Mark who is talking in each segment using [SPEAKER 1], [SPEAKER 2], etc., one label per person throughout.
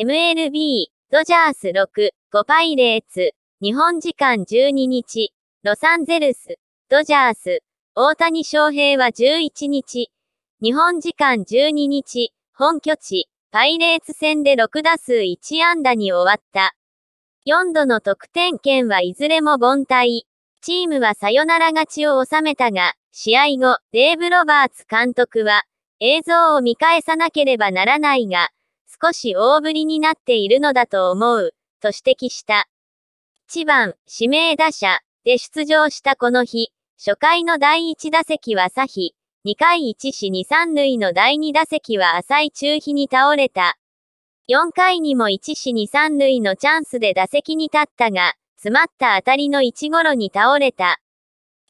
[SPEAKER 1] MLB、ドジャース6、5パイレーツ、日本時間12日、ロサンゼルス、ドジャース、大谷翔平は11日、日本時間12日、本拠地、パイレーツ戦で6打数1安打に終わった。4度の得点圏はいずれも凡退。チームはサヨナラ勝ちを収めたが、試合後、デーブ・ロバーツ監督は、映像を見返さなければならないが、少し大振りになっているのだと思う、と指摘した。1番、指名打者で出場したこの日、初回の第1打席は左比、2回1死2三塁の第2打席は浅井中比に倒れた。4回にも1死2三塁のチャンスで打席に立ったが、詰まった当たりの1頃に倒れた。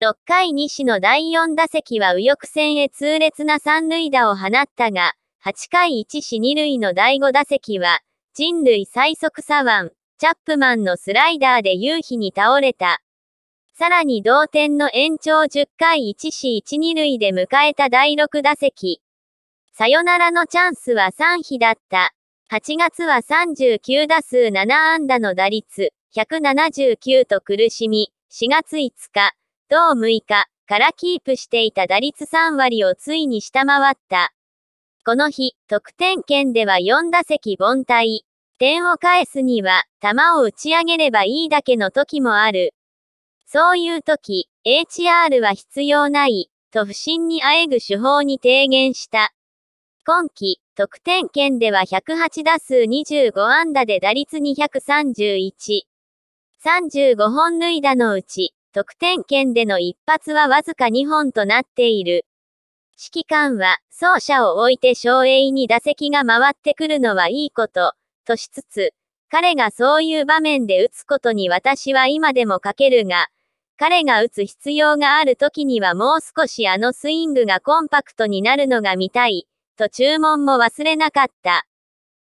[SPEAKER 1] 6回2死の第4打席は右翼線へ痛烈な三塁打を放ったが、8回1死2塁の第5打席は、人類最速左腕、チャップマンのスライダーで夕日に倒れた。さらに同点の延長10回1死1 2塁で迎えた第6打席。サヨナラのチャンスは3比だった。8月は39打数7安打の打率、179と苦しみ、4月5日、同6日からキープしていた打率3割をついに下回った。この日、得点圏では4打席凡退。点を返すには、球を打ち上げればいいだけの時もある。そういう時、HR は必要ない、と不審にあえぐ手法に提言した。今季、得点圏では108打数25安打で打率231。35本塁打のうち、得点圏での一発はわずか2本となっている。指揮官は、走者を置いて省エに打席が回ってくるのはいいこと、としつつ、彼がそういう場面で打つことに私は今でもかけるが、彼が打つ必要がある時にはもう少しあのスイングがコンパクトになるのが見たい、と注文も忘れなかった。